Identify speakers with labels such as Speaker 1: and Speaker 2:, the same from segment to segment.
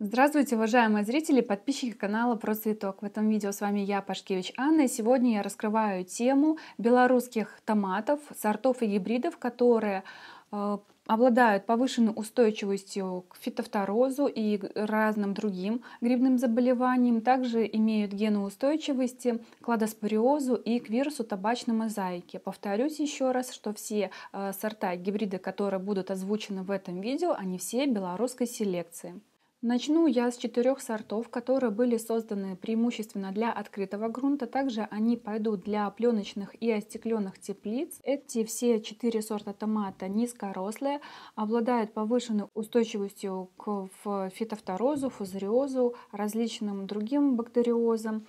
Speaker 1: Здравствуйте, уважаемые зрители и подписчики канала Про Цветок. В этом видео с вами я, Пашкевич Анна, и сегодня я раскрываю тему белорусских томатов, сортов и гибридов, которые э, обладают повышенной устойчивостью к фитофторозу и разным другим грибным заболеваниям, также имеют устойчивости к ладоспориозу и к вирусу табачной мозаики. Повторюсь еще раз, что все э, сорта и гибриды, которые будут озвучены в этом видео, они все белорусской селекции. Начну я с четырех сортов, которые были созданы преимущественно для открытого грунта. Также они пойдут для пленочных и остекленных теплиц. Эти все четыре сорта томата низкорослые, обладают повышенной устойчивостью к фитофторозу, фузариозу, различным другим бактериозам.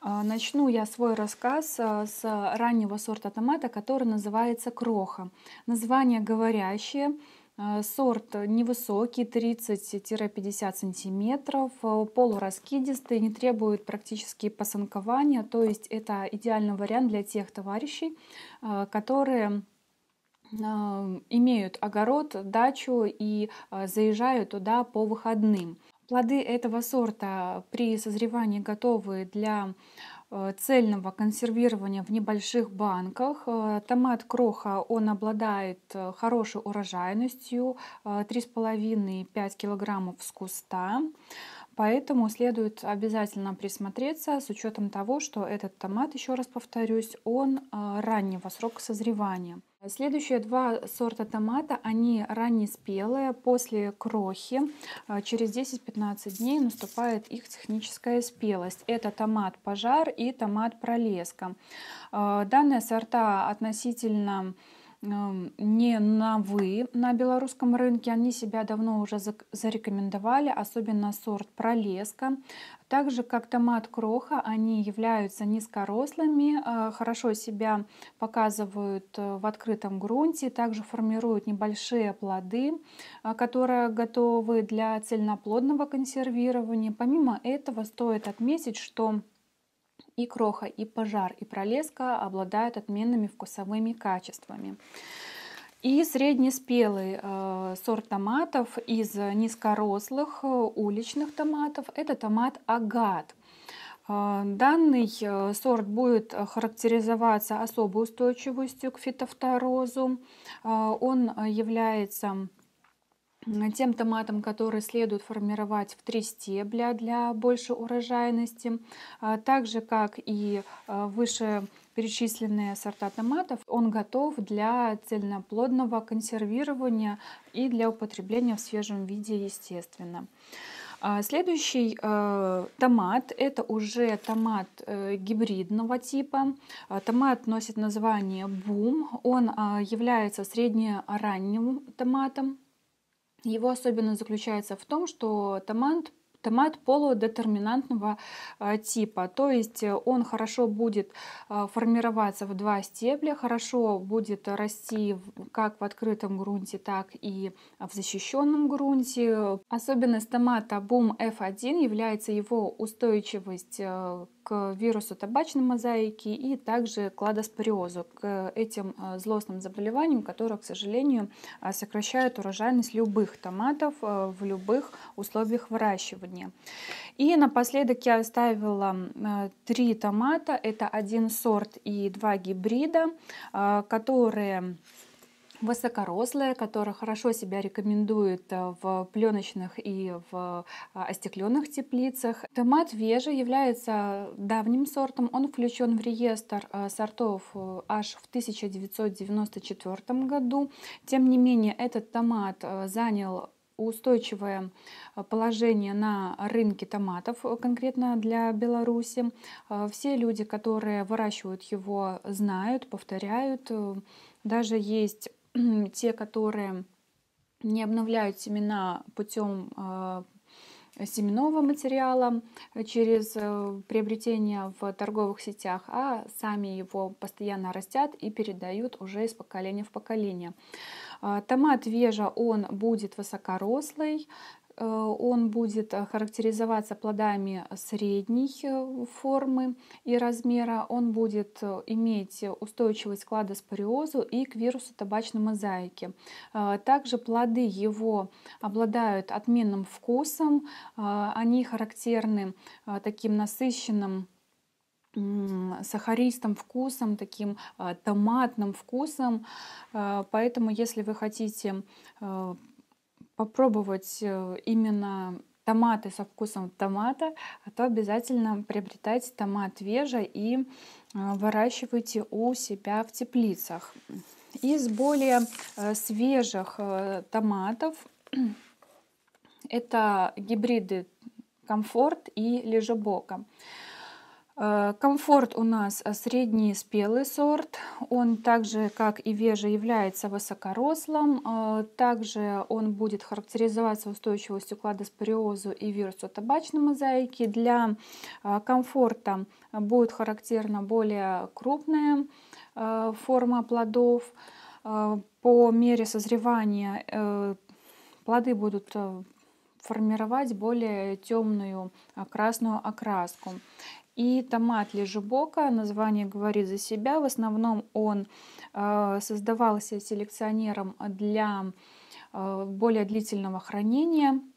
Speaker 1: А, начну я свой рассказ а, с раннего сорта томата, который называется кроха. Название говорящее – Э, сорт невысокий, 30-50 сантиметров, э, полураскидистый, не требует практически посанкования, то есть это идеальный вариант для тех товарищей, э, которые имеют огород, дачу и заезжают туда по выходным. Плоды этого сорта при созревании готовы для Э, цельного консервирования в небольших банках. Э, томат кроха, он обладает э, хорошей урожайностью, 3,5-5 килограммов с куста. Поэтому следует обязательно присмотреться с учетом того, что этот томат, еще раз повторюсь, он э, раннего срока созревания. Следующие два сорта томата, они раннеспелые, после крохи, э, через 10-15 дней наступает их техническая спелость. Это томат пожар и томат пролеска. Э, данные сорта относительно не на «вы» на белорусском рынке. Они себя давно уже зарекомендовали, особенно сорт «Пролеска». Так же, как томат кроха, они являются низкорослыми, а, хорошо себя показывают э, в открытом грунте, также формируют небольшие плоды, а, которые готовы для цельноплодного консервирования. Помимо этого, стоит отметить, что и кроха, и пожар, и пролеска обладают отменными вкусовыми качествами. И среднеспелый э, сорт томатов из низкорослых э, уличных томатов – это томат агат. Э, данный э, сорт будет характеризоваться особой устойчивостью к фитофторозу. Он является тем томатам, которые следует формировать в три стебля для большей урожайности, а, так же как и а, выше перечисленные сорта томатов, он готов для цельноплодного консервирования и для употребления в свежем виде, естественно. А, следующий э, томат – это уже томат э, гибридного типа. Томат носит название «Бум». Он э, является среднеранним томатом его особенность заключается в том, что томат томат полудетерминантного э, типа. То есть э, он хорошо будет э, формироваться в два стебля, хорошо будет расти как в открытом грунте, так и в защищенном грунте. Особенность томата Boom F1 является его устойчивость к вирусу табачной мозаики и также кладоспориозу, к э, этим э, злостным заболеваниям, которые, к сожалению, э, сокращают урожайность любых томатов в любых условиях выращивания. И напоследок я оставила три томата, это один сорт и два гибрида, которые высокорослые, которые хорошо себя рекомендуют э, в пленочных и в э, остекленных теплицах. Томат Вежа является давним сортом. Он включен в реестр э, сортов аж в 1994 году. Тем не менее, этот томат занял устойчивое положение на рынке томатов, конкретно для Беларуси. Все люди, которые выращивают его, знают, повторяют. Даже есть те, которые не обновляют семена путем а, семенного материала через э, приобретение в торговых сетях, а сами его постоянно растят и передают уже из поколения в поколение. А, томат вежа, он будет высокорослый, Э, он будет э, характеризоваться плодами средней э, формы и размера, он будет иметь устойчивость к ладоспориозу и к вирусу табачной мозаики. Также плоды его обладают отменным вкусом, они характерны таким насыщенным сахаристым вкусом, таким томатным вкусом. Поэтому, если вы хотите попробовать э, именно томаты со вкусом томата, а то обязательно приобретайте томат вежа и э, выращивайте у себя в теплицах. Из более э, свежих томатов это гибриды комфорт и лежебока. Э, комфорт у нас э, средний спелый сорт. Он также, как и вежа, является высокорослым. Э, также он будет характеризоваться устойчивостью к ладоспориозу и вирусу табачной мозаики. Для комфорта будет характерна более крупная форма плодов. По мере созревания плоды будут формировать более темную красную окраску. И томат Лежебока, название говорит за себя, в основном он э, создавался селекционером для э, более длительного хранения –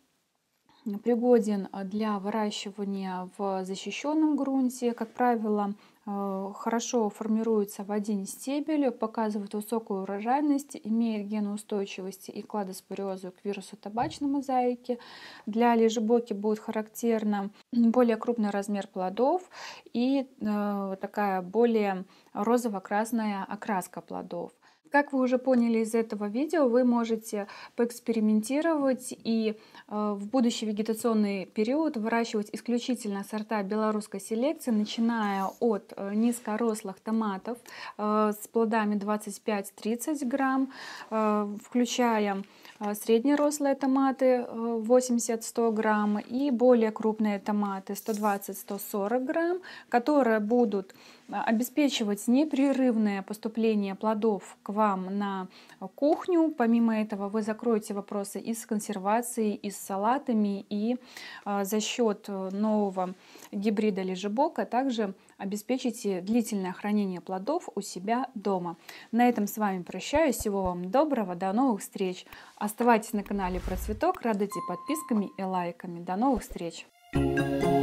Speaker 1: пригоден а, для выращивания в защищенном грунте. Как правило, э, хорошо формируется в один стебель, показывает высокую урожайность, имеет геноустойчивость и кладоспориозу к вирусу табачной мозаики. Для лежебоки будет характерно более крупный размер плодов и э, такая более розово-красная окраска плодов. Как вы уже поняли из этого видео, вы можете поэкспериментировать и э, в будущий вегетационный период выращивать исключительно сорта белорусской селекции, начиная от э, низкорослых томатов э, с плодами 25-30 грамм, включая а, среднерослые томаты 80-100 э, грамм и более крупные томаты 120-140 грамм, которые будут а, обеспечивать непрерывное поступление плодов к вам на кухню. Помимо этого вы закроете вопросы и с консервацией, и с салатами, и а, за счет э, нового гибрида лежебока также обеспечите длительное хранение плодов у себя дома. На этом с вами прощаюсь. Всего вам доброго. До новых встреч. Оставайтесь на канале Процветок. Радуйте подписками и лайками. До новых встреч. Thank you.